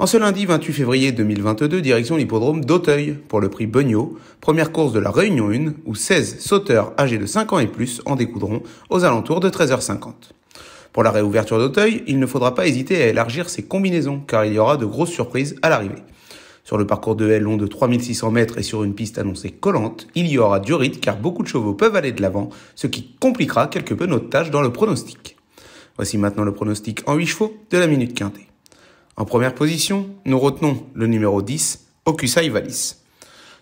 En ce lundi 28 février 2022, direction l'hippodrome d'Auteuil pour le prix Beugnot, première course de la Réunion 1 où 16 sauteurs âgés de 5 ans et plus en découdront aux alentours de 13h50. Pour la réouverture d'Auteuil, il ne faudra pas hésiter à élargir ses combinaisons car il y aura de grosses surprises à l'arrivée. Sur le parcours de haies long de 3600 mètres et sur une piste annoncée collante, il y aura du rythme car beaucoup de chevaux peuvent aller de l'avant, ce qui compliquera quelque peu notre tâche dans le pronostic. Voici maintenant le pronostic en 8 chevaux de la minute quintée. En première position, nous retenons le numéro 10, Okusai Valis.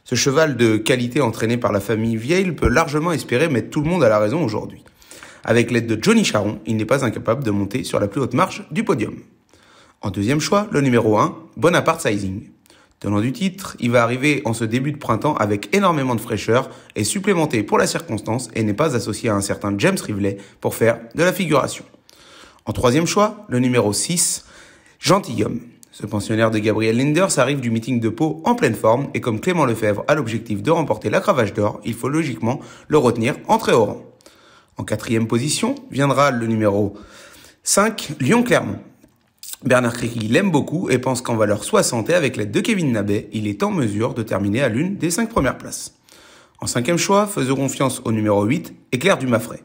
Ce cheval de qualité entraîné par la famille Vieille peut largement espérer mettre tout le monde à la raison aujourd'hui. Avec l'aide de Johnny Charon, il n'est pas incapable de monter sur la plus haute marche du podium. En deuxième choix, le numéro 1, Bonaparte Sizing. Tenant du titre, il va arriver en ce début de printemps avec énormément de fraîcheur, et supplémenté pour la circonstance et n'est pas associé à un certain James Rivlet pour faire de la figuration. En troisième choix, le numéro 6, Gentilhomme. Ce pensionnaire de Gabriel Linders arrive du meeting de Pau en pleine forme et comme Clément Lefebvre a l'objectif de remporter la cravache d'or, il faut logiquement le retenir entré au rang. En quatrième position viendra le numéro 5, Lyon-Clermont. Bernard Criqui l'aime beaucoup et pense qu'en valeur 60 et avec l'aide de Kevin Nabet, il est en mesure de terminer à l'une des cinq premières places. En cinquième choix, faisons confiance au numéro 8, Éclair du Maffray.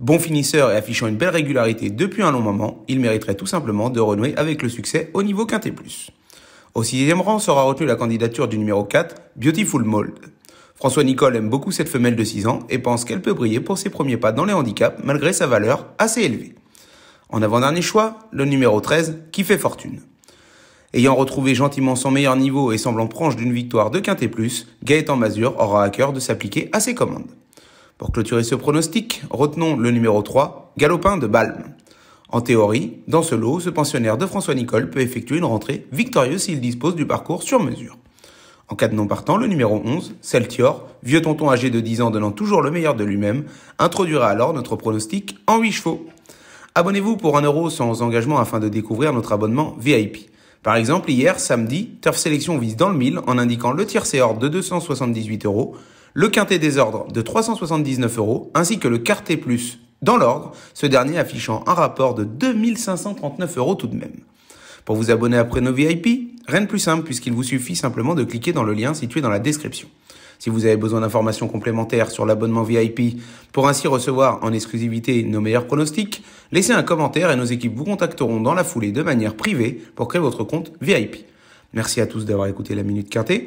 Bon finisseur et affichant une belle régularité depuis un long moment, il mériterait tout simplement de renouer avec le succès au niveau Quintet Plus. Au sixième rang sera retenue la candidature du numéro 4, Beautiful Mold. François Nicole aime beaucoup cette femelle de 6 ans et pense qu'elle peut briller pour ses premiers pas dans les handicaps malgré sa valeur assez élevée. En avant-dernier choix, le numéro 13 qui fait fortune. Ayant retrouvé gentiment son meilleur niveau et semblant proche d'une victoire de Quintet Plus, Gaëtan Mazur aura à cœur de s'appliquer à ses commandes. Pour clôturer ce pronostic, retenons le numéro 3, Galopin de Balme. En théorie, dans ce lot, ce pensionnaire de François Nicole peut effectuer une rentrée victorieuse s'il dispose du parcours sur mesure. En cas de non partant, le numéro 11, Celtior, vieux tonton âgé de 10 ans donnant toujours le meilleur de lui-même, introduira alors notre pronostic en 8 chevaux. Abonnez-vous pour 1€ sans engagement afin de découvrir notre abonnement VIP. Par exemple, hier, samedi, Turf Sélection vise dans le 1000 en indiquant le tiercé hors de 278 euros, le quintet des ordres de 379 euros, ainsi que le quartet plus dans l'ordre, ce dernier affichant un rapport de 2539 euros tout de même. Pour vous abonner après nos VIP, rien de plus simple puisqu'il vous suffit simplement de cliquer dans le lien situé dans la description. Si vous avez besoin d'informations complémentaires sur l'abonnement VIP pour ainsi recevoir en exclusivité nos meilleurs pronostics, laissez un commentaire et nos équipes vous contacteront dans la foulée de manière privée pour créer votre compte VIP. Merci à tous d'avoir écouté la Minute Quintet.